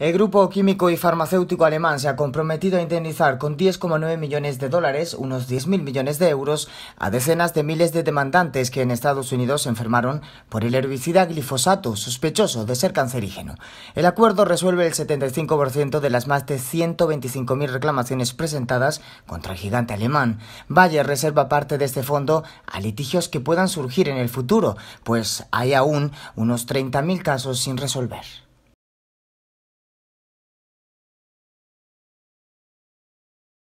El grupo químico y farmacéutico alemán se ha comprometido a indemnizar con 10,9 millones de dólares, unos 10.000 millones de euros, a decenas de miles de demandantes que en Estados Unidos se enfermaron por el herbicida glifosato, sospechoso de ser cancerígeno. El acuerdo resuelve el 75% de las más de 125.000 reclamaciones presentadas contra el gigante alemán. Bayer reserva parte de este fondo a litigios que puedan surgir en el futuro, pues hay aún unos 30.000 casos sin resolver.